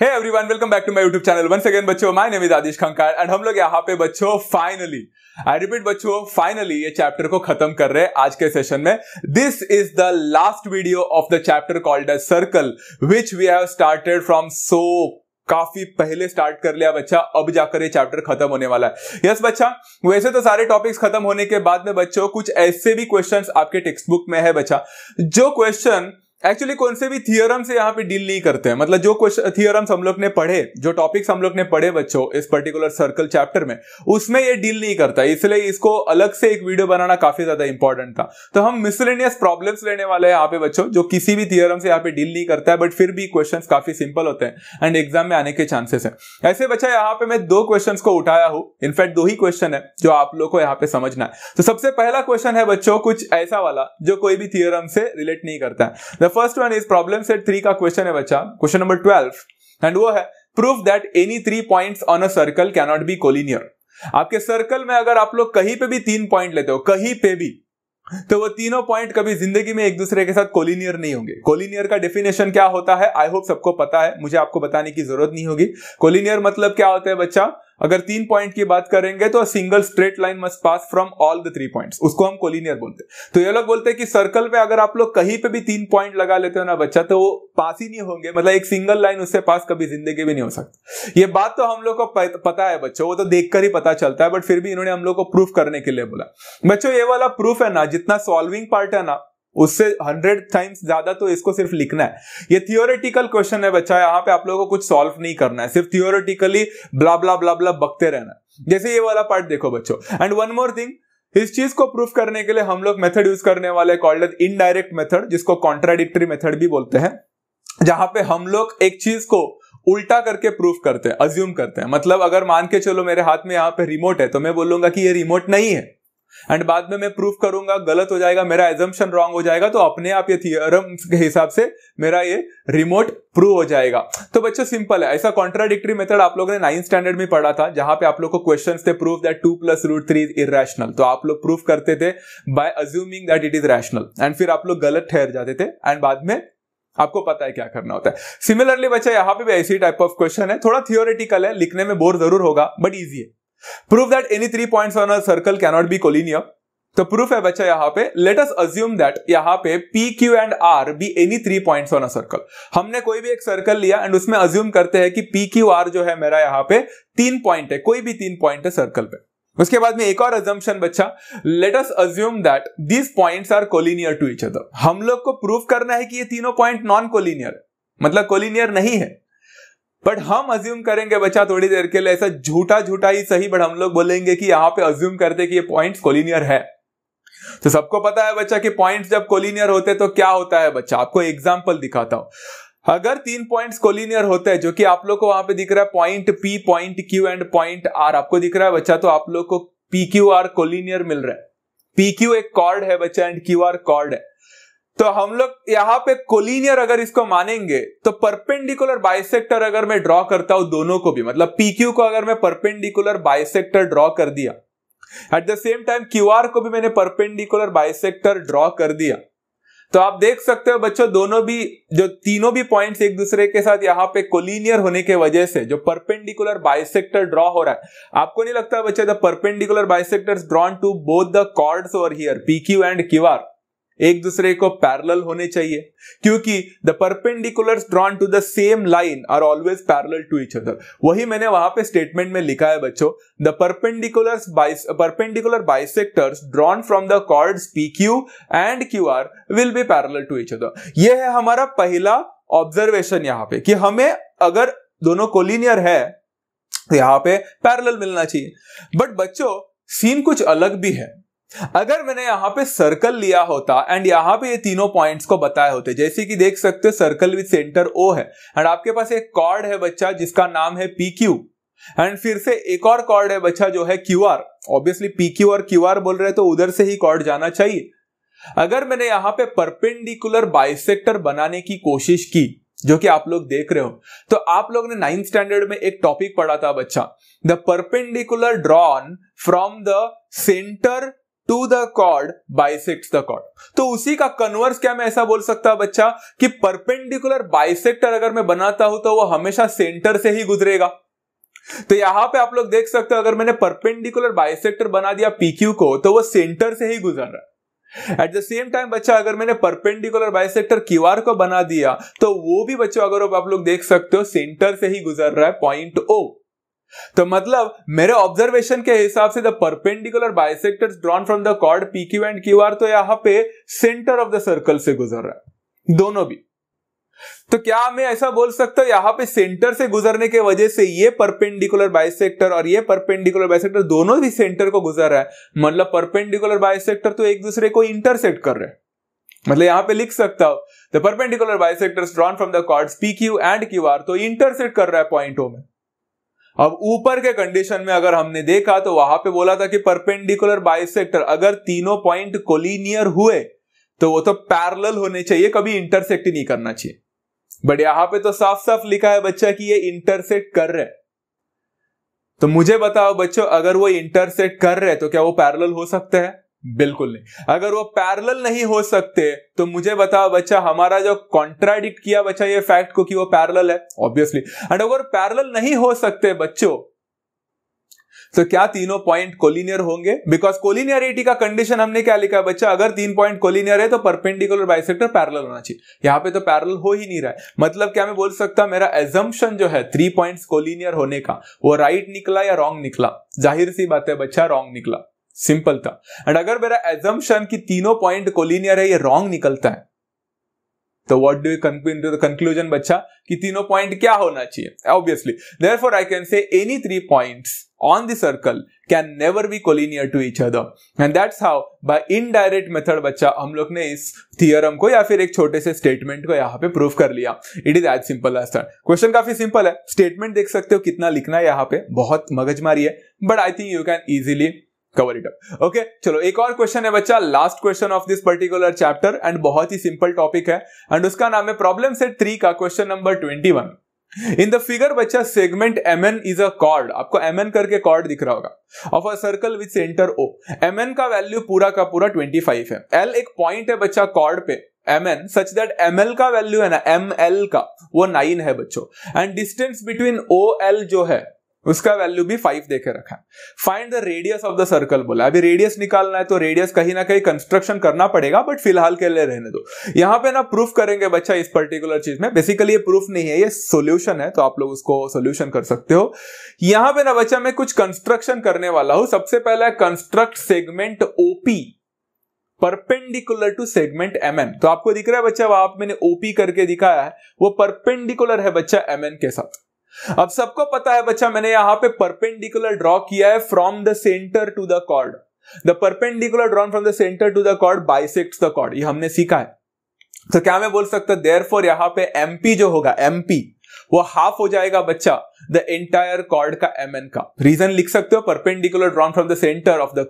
Hey everyone welcome back to my YouTube channel once again बच्चों my name is Aadish Khankar and हम लोग यहाँ पे बच्चों फाइनली आई रिपीट बच्चों फाइनली ये चैप्टर को खत्म कर रहे हैं आज के सेशन में this is the last video of the chapter called a circle which we have started from so काफी पहले स्टार्ट कर लिया बच्चा अब जाकर ये चैप्टर खत्म होने वाला है यस yes, बच्चा वैसे तो सारे टॉपिक्स खत्म होने के बाद में बच्चों कुछ ऐसे भी क्वेश्चंस आपके टेक्स्ट बुक में है बच्चा जो क्वेश्चन एक्चुअली कौन से भी थियोरम से यहाँ पे डील नहीं करते हैं मतलब जो क्वेश्चन थियोरम्स हम लोग ने पढ़े जो टॉपिक्स हम लोग ने पढ़े बच्चों इस पर्टिकुलर सर्कल चैप्टर में उसमें ये डील नहीं करता इसलिए इसको अलग से एक वीडियो बनाना काफी ज्यादा इंपॉर्टेंट था तो हम मिसलेनियस प्रॉब्लम्स लेने वाले हैं यहाँ पे बच्चों जो किसी भी थियोरम से यहाँ पे डील नहीं करता है बट फिर भी क्वेश्चन काफी सिंपल होते हैं एंड एग्जाम में आने के चांसेस है ऐसे बच्चा यहाँ पे मैं दो क्वेश्चन को उठाया हूँ इनफैक्ट दो ही क्वेश्चन है जो आप लोग को यहाँ पे समझना है तो सबसे पहला क्वेश्चन है बच्चों कुछ ऐसा वाला जो कोई भी थियोरम से रिलेट नहीं करता है the first one is problem set three का क्वेश्चन है बच्चा क्वेश्चन नंबर ट्वेल्व एंड वो है proof that any three points on a circle cannot be collinear आपके सर्कल में अगर आप लोग कहीं पे भी तीन पॉइंट लेते हो कहीं पे भी तो वो तीनों पॉइंट कभी जिंदगी में एक दूसरे के साथ कोलिनियर नहीं होंगे कोलिनियर का डेफिनेशन क्या होता है आई होप सबको पता है मुझे आपको बताने की जरूरत नहीं होगी कोलिनियर मतलब क्या होता है बच्चा अगर तीन पॉइंट की बात करेंगे तो single straight line must pass from all the three points उसको हम कोलिनियर बोलते हैं तो ये लोग बोलते हैं कि सर्कल में अगर आप लोग कहीं पे भी तीन पॉइंट लगा लेते हो ना बच्चा तो वो पास ही नहीं होंगे मतलब एक सिंगल लाइन उससे पास कभी जिंदगी भी नहीं हो सकती ये बात तो हम लोग को पता है बच्चों वो तो देख ही पता चलता है बट फिर भी इन्होंने हम लोग को प्रूफ करने के लिए बोला बच्चों ये वाला प्रूफ है ना जितना सॉल्विंग पार्ट है ना उससे हंड्रेड टाइम्स ज्यादा तो इसको सिर्फ लिखना है ये थियोरेटिकल क्वेश्चन है बच्चा यहाँ पे आप लोगों को कुछ सॉल्व नहीं करना है सिर्फ थियोरेटिकली ब्ला ब्ला ब्ला ब्ला बकते रहना है जैसे ये वाला पार्ट देखो बच्चों एंड वन मोर थिंग इस चीज को प्रूफ करने के लिए हम लोग मेथड यूज करने वाले कॉल्ड एज इनडायरेक्ट मेथड जिसको कॉन्ट्राडिक्टरी मेथड भी बोलते हैं जहां पे हम लोग एक चीज को उल्टा करके प्रूफ करते हैं अज्यूम करते हैं मतलब अगर मान के चलो मेरे हाथ में यहाँ पे रिमोट है तो मैं बोलूंगा कि ये रिमोट नहीं है एंड बाद में मैं प्रूफ करूंगा गलत हो जाएगा मेरा एजम्पन रॉन्ग हो जाएगा तो अपने आप ये थियरम के हिसाब से मेरा ये रिमोट प्रूव हो जाएगा तो बच्चों सिंपल है ऐसा कॉन्ट्राडिक्टरी मेथड आप लोगों ने नाइन्थ स्टैंडर्ड में पढ़ा था जहां पे आप लोग को क्वेश्चन थे proof that two plus root three is irrational तो आप लोग प्रूफ करते थे by assuming that it is rational and फिर आप लोग गलत ठहर जाते थे एंड बाद में आपको पता है क्या करना होता है सिमिलरली बच्चा यहाँ पे भी ऐसी टाइप ऑफ क्वेश्चन है थोड़ा थियोरेटिकल है लिखने में बोर जरूर होगा बट ईजी है proof that any three point on a circle cannot be collinear. तो प्रूफ है बच्चा यहाँ पे लेट अस अज्यूम दैट यहाँ पे P Q and R be any three point on a circle हमने कोई भी एक सर्कल लिया एंड उसमें अज्यूम करते हैं कि पी क्यू आर जो है मेरा यहाँ पे तीन पॉइंट है कोई भी तीन पॉइंट है सर्कल पे उसके बाद में एक और अजम्पन बच्चा let us assume that these point are collinear to each other हम लोग को प्रूफ करना है कि ये तीनों पॉइंट नॉन कोलिनियर मतलब कोलिनियर नहीं है बट हम अज्यूम करेंगे बच्चा थोड़ी देर के लिए ऐसा झूठा झूठा ही सही बट हम लोग बोलेंगे कि यहाँ पे अज्यूम करते कि ये पॉइंट कोलिनियर है तो सबको पता है बच्चा कि पॉइंट्स जब कोलिनियर होते तो क्या होता है बच्चा आपको एग्जाम्पल दिखाता हूं अगर तीन पॉइंट्स कोलिनियर होते हैं जो कि आप लोग को वहां पे दिख रहा है point P point Q and point R आपको दिख रहा है बच्चा तो आप लोग को पी क्यू आर कोलिनियर मिल रहा है पी क्यू एक कॉर्ड है बच्चा एंड क्यू आर कॉर्ड है तो हम लोग यहाँ पे कोलिनियर अगर इसको मानेंगे तो परपेंडिकुलर बाइसेक्टर अगर मैं ड्रॉ करता हूं दोनों को भी मतलब क्यू को अगर मैं परपेंडिकुलर बाइसेक्टर ड्रॉ कर दिया at the same time R को भी मैंने परपेंडिकुलर बाइसेक्टर ड्रॉ कर दिया तो आप देख सकते हो बच्चों दोनों भी जो तीनों भी पॉइंट्स एक दूसरे के साथ यहाँ पे कोलिनियर होने के वजह से जो परपेंडिकुलर बाइसेक्टर ड्रॉ हो रहा है आपको नहीं लगता बच्चे the perpendicular bisectors drawn to both the chords over here P Q and Q R एक दूसरे को पैरेलल होने चाहिए क्योंकि the perpendicular drawn to the same line are always parallel to each other वही मैंने वहां पे स्टेटमेंट में लिखा है बच्चों the perpendicular perpendicular bisectors drawn from the chords P Q and Q R will be parallel to each other यह है हमारा पहला ऑब्जर्वेशन यहाँ पे कि हमें अगर दोनों कोलिनियर है तो यहाँ पे पैरेलल मिलना चाहिए बट बच्चों सीन कुछ अलग भी है अगर मैंने यहाँ पे सर्कल लिया होता एंड यहाँ पे ये तीनों पॉइंट्स को बताए होते जैसे कि देख सकते हो सर्कल विद सेंटर ओ है एंड आपके पास एक कॉर्ड है बच्चा जिसका नाम है पी क्यू एंड फिर से एक और कॉर्ड है बच्चा जो है Q R obviously P Q और क्यू आर बोल रहे तो उधर से ही कॉर्ड जाना चाहिए अगर मैंने यहां पे परपेंडिकुलर बाइसेक्टर बनाने की कोशिश की जो कि आप लोग देख रहे हो तो आप लोग ने नाइन्थ स्टैंडर्ड में एक टॉपिक पढ़ा था बच्चा the perpendicular drawn from the centre to the chord bisect the chord तो उसी का कन्वर्स क्या मैं ऐसा बोल सकता हूं बच्चा कि परपेंडिकुलर बाइसेक्टर अगर मैं बनाता हूं तो वो हमेशा सेंटर से ही गुजरेगा तो यहां पे आप लोग देख सकते हो अगर मैंने परपेंडिकुलर बाइसेक्टर बना दिया पीक्यू को तो वो सेंटर से ही गुजर रहा है एट द सेम टाइम बच्चा अगर मैंने परपेंडिकुलर बाइसेक्टर क्यू को बना दिया तो वो भी बच्चों अगर आप लोग देख सकते हो सेंटर से ही गुजर रहा है पॉइंट ओ तो मतलब मेरे ऑब्जर्वेशन के हिसाब से the perpendicular bisectors drawn from the chord P Q and Q R तो यहां पे सेंटर ऑफ द सर्कल से गुजर रहा है दोनों भी तो क्या मैं ऐसा बोल सकता हूं यहां पे सेंटर से गुजरने के वजह से ये परपेंडिकुलर बाइसेक्टर और ये परपेंडिकुलर बाइसेक्टर दोनों भी सेंटर को गुजर रहा है मतलब परपेंडिकुलर बाइसेक्टर तो एक दूसरे को इंटरसेक्ट कर रहे हैं मतलब यहां पे लिख सकता हूं the perpendicular bisector drawn from the chords P Q and Q R तो इंटरसेक्ट कर रहा है पॉइंटों में अब ऊपर के कंडीशन में अगर हमने देखा तो वहां पे बोला था कि परपेंडिकुलर बाइसेक्टर अगर तीनों पॉइंट कोलिनियर हुए तो वो तो पैरल होने चाहिए कभी इंटरसेक्ट ही नहीं करना चाहिए बट यहां पे तो साफ साफ लिखा है बच्चा कि ये इंटरसेक्ट कर रहे तो मुझे बताओ बच्चों अगर वो इंटरसेक्ट कर रहे तो क्या वो पैरल हो सकता है बिल्कुल नहीं अगर वो पैरल नहीं हो सकते तो मुझे बताओ बच्चा हमारा जो कॉन्ट्राडिक्ट किया बच्चा ये फैक्ट को कि वो पैरल है ऑब्वियसली एंड अगर पैरल नहीं हो सकते बच्चों तो क्या तीनों पॉइंट कोलिनियर होंगे बिकॉज कोलिनियरिटी का कंडीशन हमने क्या लिखा है बच्चा अगर तीन पॉइंट कोलिनियर है तो परपेंडिकुलर बाइसेक्टर पैरल होना चाहिए यहां पे तो पैरल हो ही नहीं रहा है मतलब क्या मैं बोल सकता मेरा एजम्पन जो है थ्री पॉइंट कोलिनियर होने का वो राइट निकला या रॉन्ग निकला जाहिर सी बात है बच्चा रॉन्ग निकला सिंपल था एंड अगर मेरा एजम्पन की तीनों पॉइंट कोलिनियर है ये रॉन्ग निकलता है तो व्हाट डू यू कंक्लूजन बच्चा कि तीनों पॉइंट क्या होना चाहिए obviously therefore I can say any three points on the circle can never be collinear to each other and that's how by indirect method बच्चा हम लोग ने इस थियरम को या फिर एक छोटे से स्टेटमेंट को यहाँ पे प्रूव कर लिया it is as simple as that question काफी सिंपल है स्टेटमेंट देख सकते हो कितना लिखना है यहाँ पे बहुत मगजमारी है but I think you can easily cover it up okay चलो एक और क्वेश्चन है बच्चा last question of this particular chapter and बहुत ही सिंपल टॉपिक है एंड उसका नाम है प्रॉब्लम सेट थ्री का question number twenty one in the figure बच्चा segment M N is a chord आपको एम एन करके कॉर्ड दिख रहा होगा of a circle with centre O M N का वैल्यू पूरा का पूरा ट्वेंटी फाइव है एल एक पॉइंट है बच्चा कॉर्ड पे M N such that M L का वैल्यू है ना एम एल का वो नाइन है बच्चों and distance between O L जो है उसका वैल्यू भी फाइव देकर रखा है find the radius of the circle बोला अभी रेडियस निकालना है तो रेडियस कहीं ना कहीं कंस्ट्रक्शन करना पड़ेगा बट फिलहाल के लिए रहने दो यहां पे ना प्रूफ करेंगे बच्चा इस पर्टिकुलर चीज में बेसिकली ये प्रूफ नहीं है ये सोल्यूशन है तो आप लोग उसको सोल्यूशन कर सकते हो यहां पे ना बच्चा मैं कुछ कंस्ट्रक्शन करने वाला हूं सबसे पहला construct segment OP perpendicular to segment M N तो आपको दिख रहा है बच्चा वहां मैंने ओपी करके दिखाया है वो परपेंडिकुलर है बच्चा एम एन के साथ अब सबको पता है बच्चा मैंने यहां पे परपेंडिकुलर ड्रॉ किया है from the centre to the chord the perpendicular drawn from the centre to the chord bisect the chord ये हमने सीखा है तो क्या मैं बोल सकता देयर फॉर यहां पे एमपी जो होगा एमपी वो हाफ हो जाएगा बच्चा द एंटायर कॉर्ड का एम एन का रीजन लिख सकते हो perpendicular drawn from the centre of the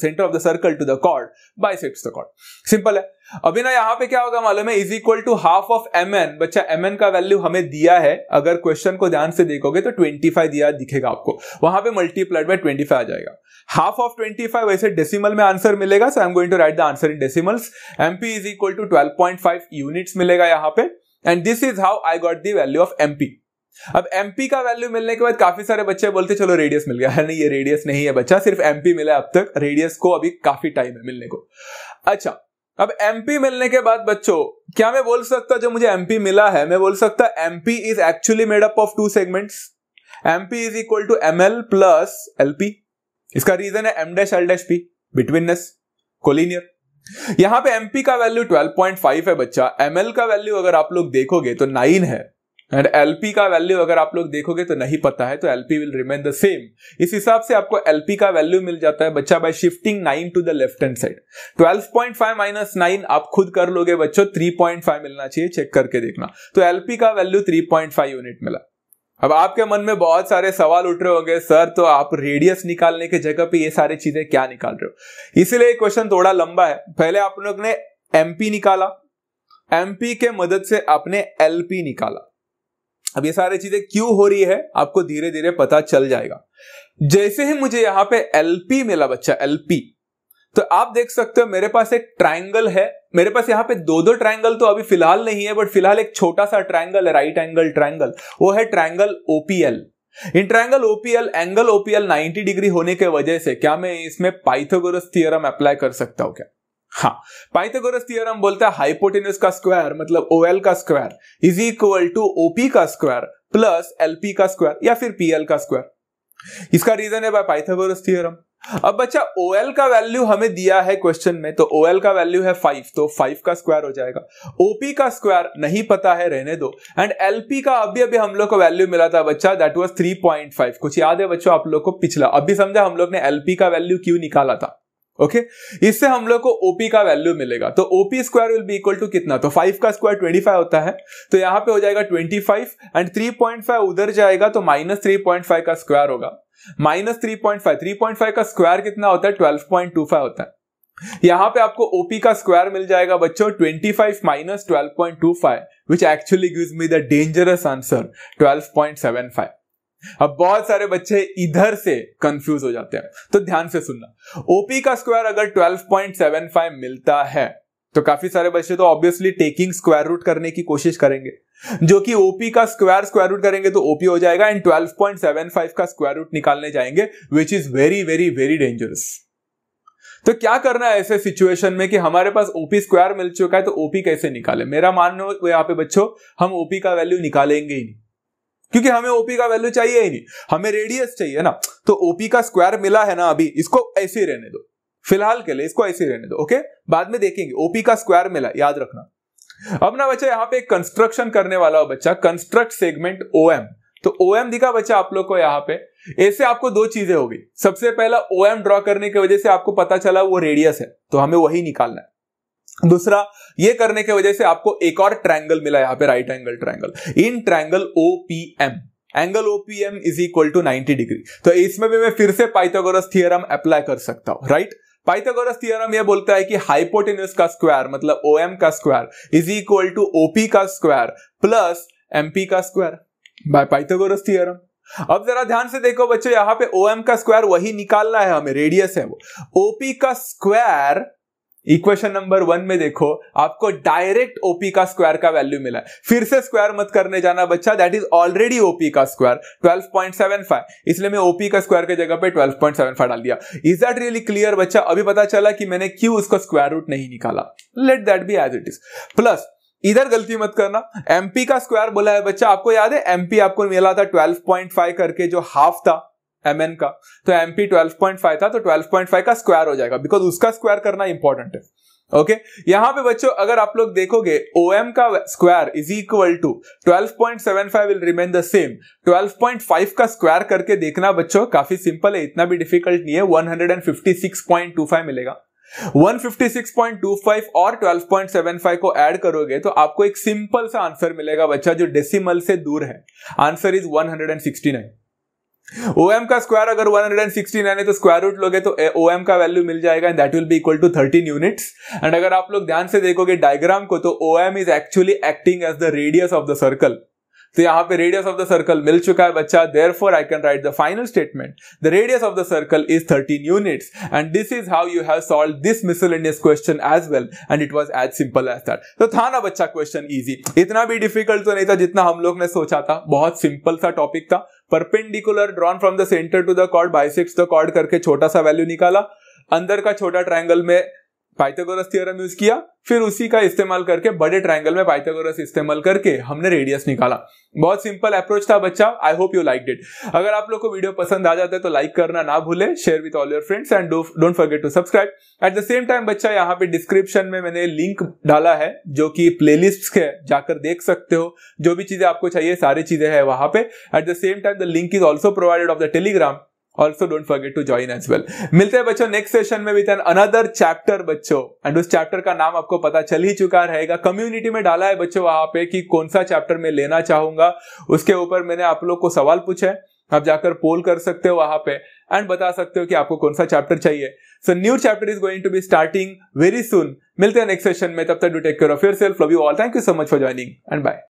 centre of the circle to the chord by the chord simple है अभी ना यहाँ पे क्या होगा मालूम है is equal to half of M N बच्चा एम एन का वैल्यू हमें दिया है अगर क्वेश्चन को ध्यान से देखोगे तो ट्वेंटी फाइव दिया दिखेगा आपको वहां पे मल्टीप्लाइड बाय ट्वेंटी फाइव आ जाएगा हाफ ऑफ ट्वेंटी फाइव वैसे डेसिमल में आंसर मिलेगा so I am going to write the answer in decimals MP is equal to twelve point five units मिलेगा यहाँ पे and this is how I got the value of MP अब MP का value मिलने के बाद काफी सारे बच्चे बोलते चलो रेडियस मिल गया नहीं ये रेडियस नहीं है बच्चा सिर्फ एमपी मिला अब तक रेडियस को अभी काफी टाइम है मिलने को अच्छा अब एमपी मिलने के बाद बच्चों क्या मैं बोल सकता जो मुझे एमपी मिला है मैं बोल सकता MP is actually made up of two segments MP is equal to M L plus LP इसका रीजन है M dash L dash P betweenness collinear यहां पे एमपी का वैल्यू 12.5 है बच्चा एमएल का वैल्यू अगर आप लोग देखोगे तो नाइन है एंड एलपी का वैल्यू अगर आप लोग देखोगे तो नहीं पता है तो LP will remain the same इस हिसाब से आपको एलपी का वैल्यू मिल जाता है बच्चा by shifting nine to the left hand side 12.5 minus nine आप खुद कर लोगे बच्चों 3.5 मिलना चाहिए चेक करके देखना तो एलपी का वैल्यू 3.5 यूनिट मिला अब आपके मन में बहुत सारे सवाल उठ रहे होंगे सर तो आप रेडियस निकालने के जगह पे ये सारी चीजें क्या निकाल रहे हो इसीलिए क्वेश्चन थोड़ा लंबा है पहले आप लोग ने एमपी निकाला एमपी के मदद से आपने एलपी निकाला अब ये सारी चीजें क्यों हो रही है आपको धीरे धीरे पता चल जाएगा जैसे ही मुझे यहाँ पे एलपी मिला बच्चा एलपी तो आप देख सकते हो मेरे पास एक ट्राइंगल है मेरे पास यहाँ पे दो दो ट्राइंगल तो अभी फिलहाल नहीं है बट फिलहाल एक छोटा सा ट्राइंगल है राइट एंगल ट्राइंगल वो है triangle OPL in triangle OPL angle OPL 90 degree होने के वजह से क्या मैं इसमें पाइथोगोरस थियरम अप्लाई कर सकता हूं क्या हाँ पाइथोगोरस थियरम बोलता है हाइपोटेन्यूस का स्क्वायर मतलब ओएल का square is equal to OP का स्क्वायर प्लस एलपी का स्क्वायर या फिर पीएल का स्क्वायर इसका रीजन है बाय पाइथागोरस थियरम अब बच्चा ओ एल का वैल्यू हमें दिया है क्वेश्चन में तो ओ एल का वैल्यू है फाइव तो फाइव का स्क्वायर हो जाएगा ओपी का स्क्वायर नहीं पता है रहने दो एंड एलपी का अभी अभी हम लोग को वैल्यू मिला था बच्चा that was three point five कुछ याद है बच्चों आप लोग को पिछला अभी समझा हम लोग ने एलपी का वैल्यू क्यों निकाला था ओके okay? इससे हम लोग को ओपी का वैल्यू मिलेगा तो OP square will be equal to कितना तो फाइव का स्क्वायर ट्वेंटी फाइव होता है तो यहां पे हो जाएगा twenty five and three point five उधर जाएगा तो माइनस थ्री पॉइंट फाइव का स्क्वायर होगा minus three point five three point five का स्क्वायर कितना होता है ट्वेल्व पॉइंट टू फाइव होता है यहां पे आपको ओपी का स्क्वायर मिल जाएगा बच्चों twenty five minus twelve point two five which actually gives me the dangerous answer twelve point seven five अब बहुत सारे बच्चे इधर से कंफ्यूज हो जाते हैं तो ध्यान से सुनना ओपी का स्क्वायर अगर 12.75 मिलता है तो काफी सारे बच्चे तो ऑब्वियसली टेकिंग स्क्वायर रूट करने की कोशिश करेंगे जो कि ओपी का स्क्वायर स्क्वायर रूट करेंगे तो ओपी हो जाएगा एंड 12.75 का स्क्वायर रूट निकालने जाएंगे which is very very very dangerous तो क्या करना है ऐसे सिचुएशन में कि हमारे पास ओपी स्क्वायर मिल चुका है तो ओपी कैसे निकाले मेरा मानना यहाँ पे बच्चों हम ओपी का वैल्यू निकालेंगे ही नहीं क्योंकि हमें ओपी का वैल्यू चाहिए ही नहीं हमें रेडियस चाहिए ना तो ओपी का स्क्वायर मिला है ना अभी इसको ऐसे रहने दो फिलहाल के लिए इसको ऐसे रहने दो ओके बाद में देखेंगे ओपी का स्क्वायर मिला याद रखना अब ना बच्चा यहाँ पे कंस्ट्रक्शन करने वाला हो बच्चा कंस्ट्रक्ट सेगमेंट ओ एम तो ओ एम दिखा बच्चा आप लोग को यहाँ पे ऐसे आपको दो चीजें होगी सबसे पहला ओ एम ड्रॉ करने की वजह से आपको पता चला वो रेडियस है तो हमें वही निकालना है दूसरा ये करने के वजह से आपको एक और ट्रायंगल मिला यहां पे right angle triangle in triangle O P M angle OPM is equal to 90 degree तो इसमें भी मैं फिर से पाइथागोरस थ्योरम अप्लाई कर सकता हूं राइट पाइथागोरस थ्योरम ये बोलता है कि हाइपोटेन्यूस का स्क्वायर मतलब ओ एम का square is equal to OP का स्क्वायर प्लस एमपी का स्क्वायर बाय पाइथागोरस थ्योरम अब जरा ध्यान से देखो बच्चों यहां पे ओ एम का स्क्वायर वही निकालना है हमें रेडियस है वो ओपी का स्क्वायर इक्वेशन नंबर वन में देखो आपको डायरेक्ट ओपी का स्क्वायर का वैल्यू मिला है फिर से स्क्वायर मत करने जाना बच्चा दैट इज ऑलरेडी ओपी का स्क्वायर 12.75 इसलिए मैं ओपी का स्क्वायर की जगह पे 12.75 डाल दिया इज दैट रियली क्लियर बच्चा अभी पता चला कि मैंने क्यों उसका स्क्वायर रूट नहीं निकाला let that be as it is plus इधर गलती मत करना एमपी का स्क्वायर बोला है बच्चा आपको याद है एमपी आपको मिला था 12.5 करके जो हाफ था एम एन का तो M P twelve point five था तो ट्वेल्व पॉइंट फाइव का स्क्वायर हो जाएगा बिकॉज उसका स्क्वायर करना इंपॉर्टेंट है ओके okay? यहां पे बच्चों अगर आप लोग देखोगे ओ एम का square is equal to five will remain the same five का स्क्वायर करके देखना बच्चों काफी सिंपल है इतना भी डिफिकल्ट नहीं है फाइव मिलेगा 156.25 और 12.75 को ऐड करोगे तो आपको एक सिंपल सा आंसर मिलेगा बच्चा जो डेसिमल से दूर है आंसर इज 169 ओ एम का स्क्वायर अगर 169 है तो स्क्वायर रूट लोगे तो ओ एम का वैल्यू मिल जाएगा and that will be equal to 13 units and अगर आप लोग ध्यान से देखोगे डायग्राम को तो O M is actually acting as the radius of the circle तो यहाँ पे रेडियस ऑफ द सर्कल मिल चुका है बच्चा therefore I can write the final statement the radius of the circle is thirteen units and this is how you have solve this miscellaneous question as well and it was as simple as that तो था ना बच्चा question easy इतना भी difficult तो नहीं था जितना हम लोग ने सोचा था बहुत सिंपल सा टॉपिक था perpendicular drawn from the centre to the chord bisects the chord करके छोटा सा वैल्यू निकाला अंदर का छोटा ट्रायंगल में पाइथागोरस थ्योरम यूज किया फिर उसी का इस्तेमाल करके बड़े ट्रायंगल में पाइथागोरस इस्तेमाल करके हमने रेडियस निकाला बहुत सिंपल अप्रोच था बच्चा I hope you like it अगर आप लोग को वीडियो पसंद आ जाता है तो लाइक करना ना भूले share with all your friends and don't forget to subscribe at the same time बच्चा यहाँ पे डिस्क्रिप्शन में मैंने लिंक डाला है जो कि लिस्ट के जाकर देख सकते हो जो भी चीजें आपको चाहिए सारी चीजें हैं वहां पे at the same time the link is also provided of the Telegram also don't forget to join as well मिलते हैं बच्चों नेक्स्ट सेशन में विद एन अनदर चैप्टर बच्चों एंड उस चैप्टर का नाम आपको पता चल ही चुका रहेगा कम्युनिटी में डाला है बच्चों वहां पे कि कौन सा चैप्टर मैं लेना चाहूंगा उसके ऊपर मैंने आप लोग को सवाल पूछा है आप जाकर पोल कर सकते हो वहां पे एंड बता सकते हो कि आपको कौन सा चैप्टर चाहिए so new chapter is going to be starting very soon मिलते हैं नेक्स्ट सेशन में तब तक do take care of your self love you all thank you so much for joining and bye